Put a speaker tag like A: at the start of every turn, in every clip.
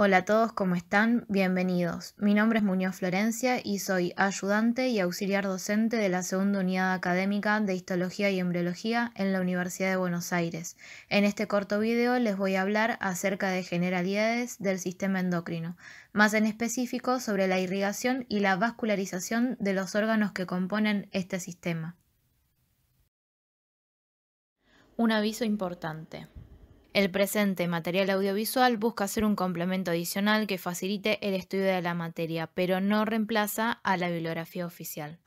A: Hola a todos, ¿cómo están? Bienvenidos. Mi nombre es Muñoz Florencia y soy ayudante y auxiliar docente de la segunda unidad académica de Histología y Embriología en la Universidad de Buenos Aires. En este corto video les voy a hablar acerca de generalidades del sistema endocrino, más en específico sobre la irrigación y la vascularización de los órganos que componen este sistema. Un aviso importante. El presente material audiovisual busca ser un complemento adicional que facilite el estudio de la materia, pero no reemplaza a la bibliografía oficial.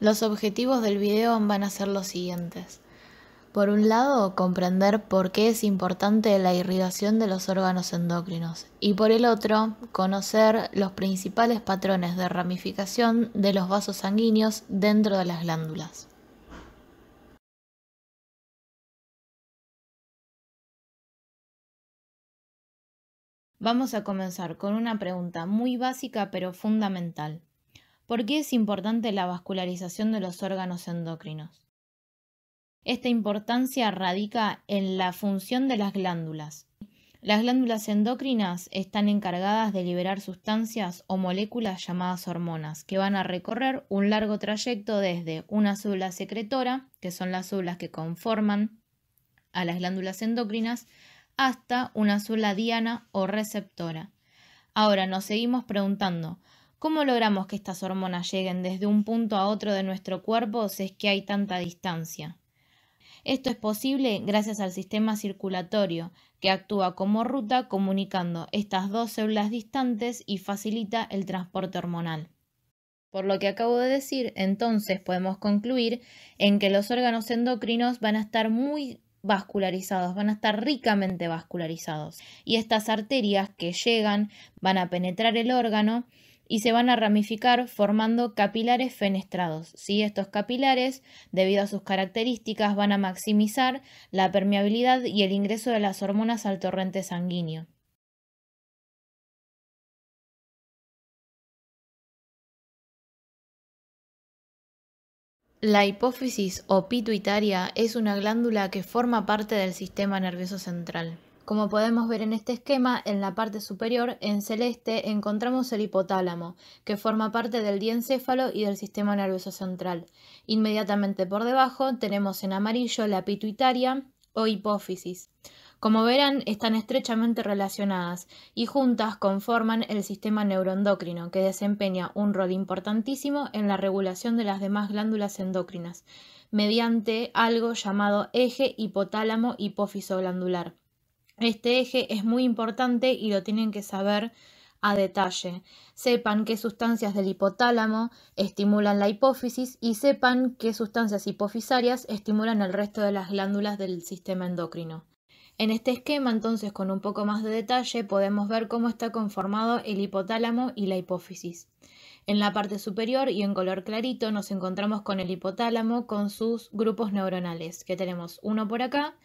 A: Los objetivos del video van a ser los siguientes. Por un lado, comprender por qué es importante la irrigación de los órganos endocrinos y por el otro, conocer los principales patrones de ramificación de los vasos sanguíneos dentro de las glándulas. Vamos a comenzar con una pregunta muy básica pero fundamental. ¿Por qué es importante la vascularización de los órganos endocrinos? Esta importancia radica en la función de las glándulas. Las glándulas endocrinas están encargadas de liberar sustancias o moléculas llamadas hormonas, que van a recorrer un largo trayecto desde una célula secretora, que son las células que conforman a las glándulas endocrinas, hasta una sola diana o receptora. Ahora nos seguimos preguntando, ¿cómo logramos que estas hormonas lleguen desde un punto a otro de nuestro cuerpo si es que hay tanta distancia? Esto es posible gracias al sistema circulatorio, que actúa como ruta comunicando estas dos células distantes y facilita el transporte hormonal. Por lo que acabo de decir, entonces podemos concluir en que los órganos endocrinos van a estar muy vascularizados, van a estar ricamente vascularizados. Y estas arterias que llegan van a penetrar el órgano y se van a ramificar formando capilares fenestrados. si Estos capilares, debido a sus características, van a maximizar la permeabilidad y el ingreso de las hormonas al torrente sanguíneo. La hipófisis o pituitaria es una glándula que forma parte del sistema nervioso central. Como podemos ver en este esquema, en la parte superior, en celeste, encontramos el hipotálamo, que forma parte del diencéfalo y del sistema nervioso central. Inmediatamente por debajo tenemos en amarillo la pituitaria o hipófisis. Como verán, están estrechamente relacionadas y juntas conforman el sistema neuroendocrino, que desempeña un rol importantísimo en la regulación de las demás glándulas endocrinas, mediante algo llamado eje hipotálamo hipófisoglandular. Este eje es muy importante y lo tienen que saber a detalle. Sepan qué sustancias del hipotálamo estimulan la hipófisis y sepan qué sustancias hipofisarias estimulan el resto de las glándulas del sistema endocrino. En este esquema, entonces, con un poco más de detalle, podemos ver cómo está conformado el hipotálamo y la hipófisis. En la parte superior y en color clarito nos encontramos con el hipotálamo con sus grupos neuronales, que tenemos uno por acá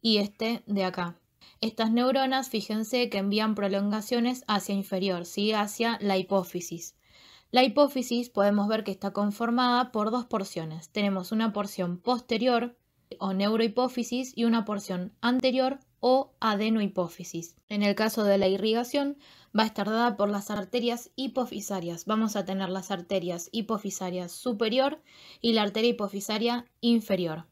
A: y este de acá. Estas neuronas, fíjense que envían prolongaciones hacia inferior, ¿sí? hacia la hipófisis. La hipófisis podemos ver que está conformada por dos porciones. Tenemos una porción posterior, o neurohipófisis y una porción anterior o adenohipófisis. En el caso de la irrigación, va a estar dada por las arterias hipofisarias. Vamos a tener las arterias hipofisarias superior y la arteria hipofisaria inferior.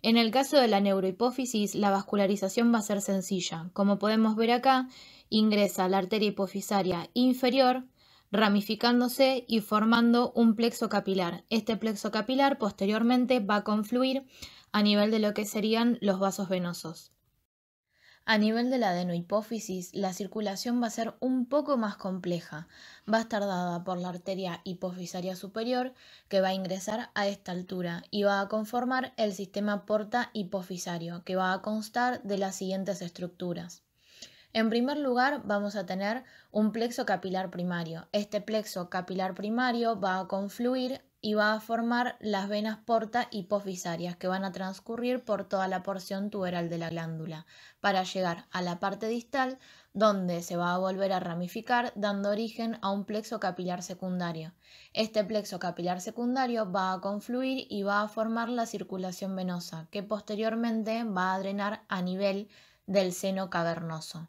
A: En el caso de la neurohipófisis, la vascularización va a ser sencilla. Como podemos ver acá, ingresa la arteria hipofisaria inferior, ramificándose y formando un plexo capilar. Este plexo capilar posteriormente va a confluir a nivel de lo que serían los vasos venosos. A nivel de la adenohipófisis, la circulación va a ser un poco más compleja. Va a estar dada por la arteria hipofisaria superior, que va a ingresar a esta altura y va a conformar el sistema porta hipofisario, que va a constar de las siguientes estructuras. En primer lugar, vamos a tener un plexo capilar primario. Este plexo capilar primario va a confluir y va a formar las venas porta y posvisarias que van a transcurrir por toda la porción tuberal de la glándula para llegar a la parte distal donde se va a volver a ramificar dando origen a un plexo capilar secundario. Este plexo capilar secundario va a confluir y va a formar la circulación venosa que posteriormente va a drenar a nivel del seno cavernoso.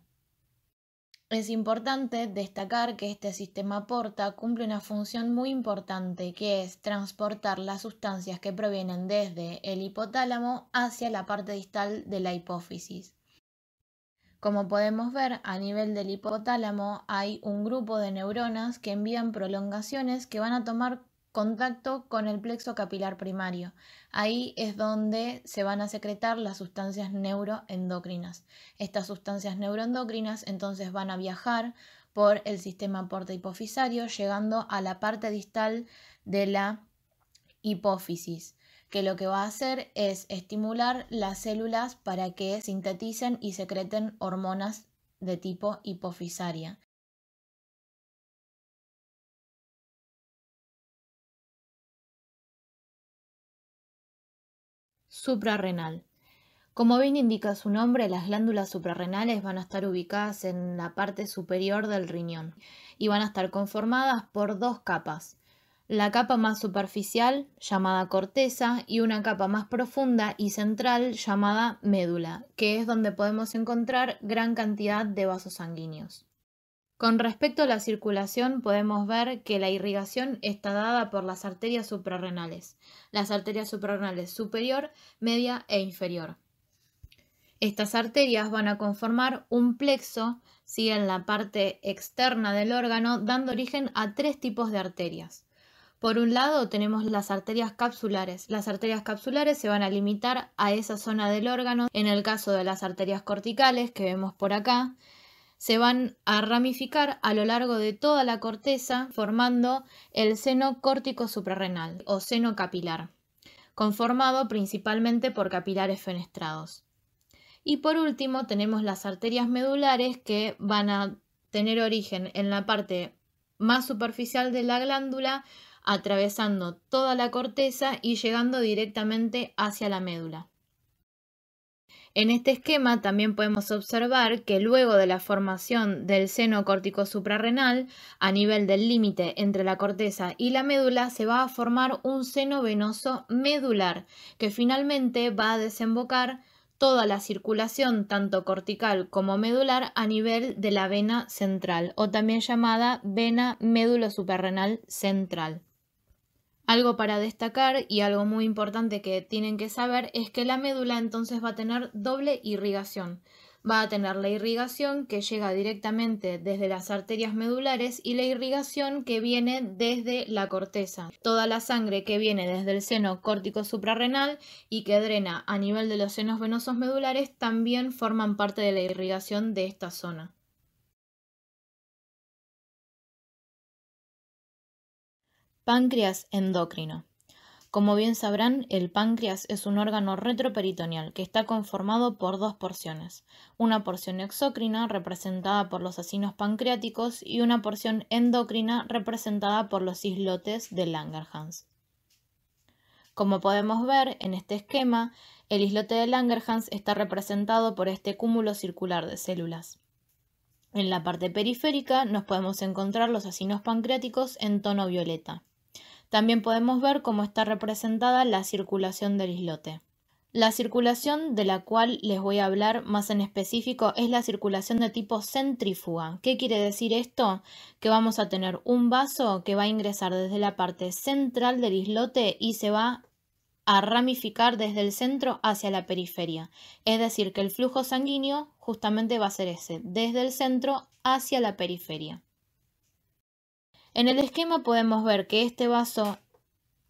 A: Es importante destacar que este sistema porta cumple una función muy importante, que es transportar las sustancias que provienen desde el hipotálamo hacia la parte distal de la hipófisis. Como podemos ver, a nivel del hipotálamo hay un grupo de neuronas que envían prolongaciones que van a tomar contacto con el plexo capilar primario. Ahí es donde se van a secretar las sustancias neuroendocrinas. Estas sustancias neuroendocrinas entonces van a viajar por el sistema porta hipofisario llegando a la parte distal de la hipófisis que lo que va a hacer es estimular las células para que sinteticen y secreten hormonas de tipo hipofisaria. suprarrenal. Como bien indica su nombre, las glándulas suprarrenales van a estar ubicadas en la parte superior del riñón y van a estar conformadas por dos capas. La capa más superficial, llamada corteza, y una capa más profunda y central, llamada médula, que es donde podemos encontrar gran cantidad de vasos sanguíneos. Con respecto a la circulación, podemos ver que la irrigación está dada por las arterias suprarrenales, las arterias suprarrenales superior, media e inferior. Estas arterias van a conformar un plexo siguen en la parte externa del órgano, dando origen a tres tipos de arterias. Por un lado tenemos las arterias capsulares. Las arterias capsulares se van a limitar a esa zona del órgano. En el caso de las arterias corticales, que vemos por acá, se van a ramificar a lo largo de toda la corteza formando el seno córtico suprarrenal o seno capilar, conformado principalmente por capilares fenestrados. Y por último tenemos las arterias medulares que van a tener origen en la parte más superficial de la glándula, atravesando toda la corteza y llegando directamente hacia la médula. En este esquema también podemos observar que luego de la formación del seno córtico suprarrenal, a nivel del límite entre la corteza y la médula, se va a formar un seno venoso medular, que finalmente va a desembocar toda la circulación, tanto cortical como medular, a nivel de la vena central, o también llamada vena médulo suprarrenal central. Algo para destacar y algo muy importante que tienen que saber es que la médula entonces va a tener doble irrigación. Va a tener la irrigación que llega directamente desde las arterias medulares y la irrigación que viene desde la corteza. Toda la sangre que viene desde el seno córtico suprarrenal y que drena a nivel de los senos venosos medulares también forman parte de la irrigación de esta zona. Páncreas endocrino. Como bien sabrán, el páncreas es un órgano retroperitoneal que está conformado por dos porciones, una porción exócrina representada por los asinos pancreáticos y una porción endocrina representada por los islotes de Langerhans. Como podemos ver en este esquema, el islote de Langerhans está representado por este cúmulo circular de células. En la parte periférica nos podemos encontrar los asinos pancreáticos en tono violeta. También podemos ver cómo está representada la circulación del islote. La circulación de la cual les voy a hablar más en específico es la circulación de tipo centrífuga. ¿Qué quiere decir esto? Que vamos a tener un vaso que va a ingresar desde la parte central del islote y se va a ramificar desde el centro hacia la periferia. Es decir, que el flujo sanguíneo justamente va a ser ese, desde el centro hacia la periferia. En el esquema podemos ver que este vaso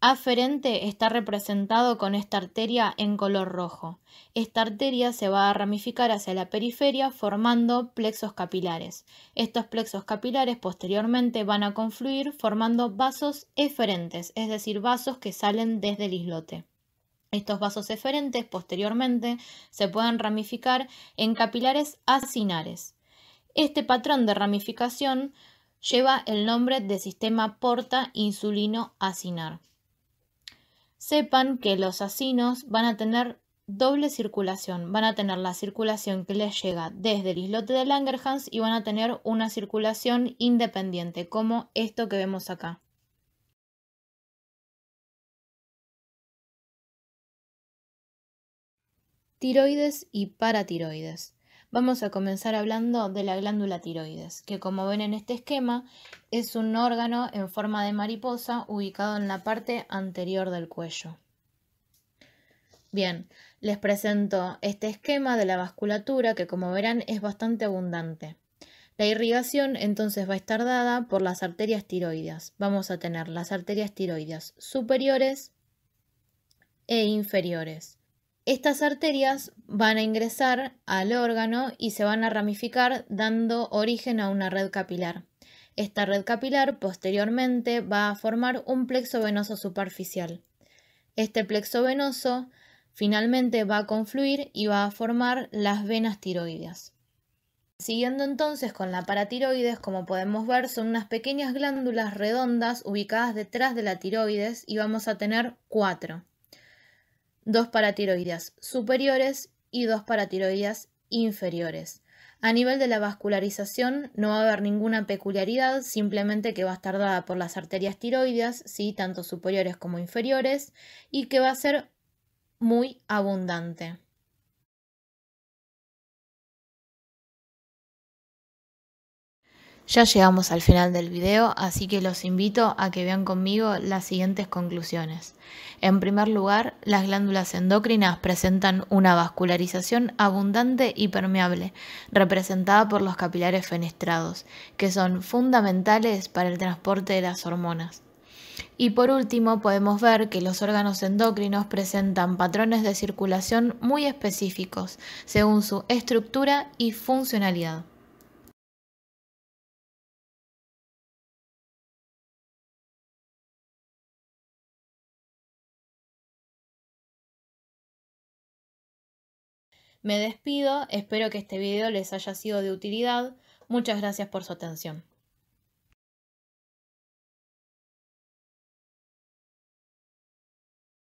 A: aferente está representado con esta arteria en color rojo. Esta arteria se va a ramificar hacia la periferia formando plexos capilares. Estos plexos capilares posteriormente van a confluir formando vasos eferentes, es decir, vasos que salen desde el islote. Estos vasos eferentes posteriormente se pueden ramificar en capilares acinares. Este patrón de ramificación lleva el nombre de sistema porta insulino acinar. Sepan que los acinos van a tener doble circulación. Van a tener la circulación que les llega desde el islote de Langerhans y van a tener una circulación independiente, como esto que vemos acá. Tiroides y paratiroides. Vamos a comenzar hablando de la glándula tiroides, que como ven en este esquema es un órgano en forma de mariposa ubicado en la parte anterior del cuello. Bien, les presento este esquema de la vasculatura que como verán es bastante abundante. La irrigación entonces va a estar dada por las arterias tiroides. Vamos a tener las arterias tiroides superiores e inferiores. Estas arterias van a ingresar al órgano y se van a ramificar dando origen a una red capilar. Esta red capilar posteriormente va a formar un plexo venoso superficial. Este plexo venoso finalmente va a confluir y va a formar las venas tiroides. Siguiendo entonces con la paratiroides, como podemos ver, son unas pequeñas glándulas redondas ubicadas detrás de la tiroides y vamos a tener cuatro dos paratiroides superiores y dos paratiroides inferiores. A nivel de la vascularización no va a haber ninguna peculiaridad, simplemente que va a estar dada por las arterias tiroides, ¿sí? tanto superiores como inferiores, y que va a ser muy abundante. Ya llegamos al final del video, así que los invito a que vean conmigo las siguientes conclusiones. En primer lugar, las glándulas endócrinas presentan una vascularización abundante y permeable, representada por los capilares fenestrados, que son fundamentales para el transporte de las hormonas. Y por último, podemos ver que los órganos endócrinos presentan patrones de circulación muy específicos, según su estructura y funcionalidad. Me despido, espero que este video les haya sido de utilidad. Muchas gracias por su atención.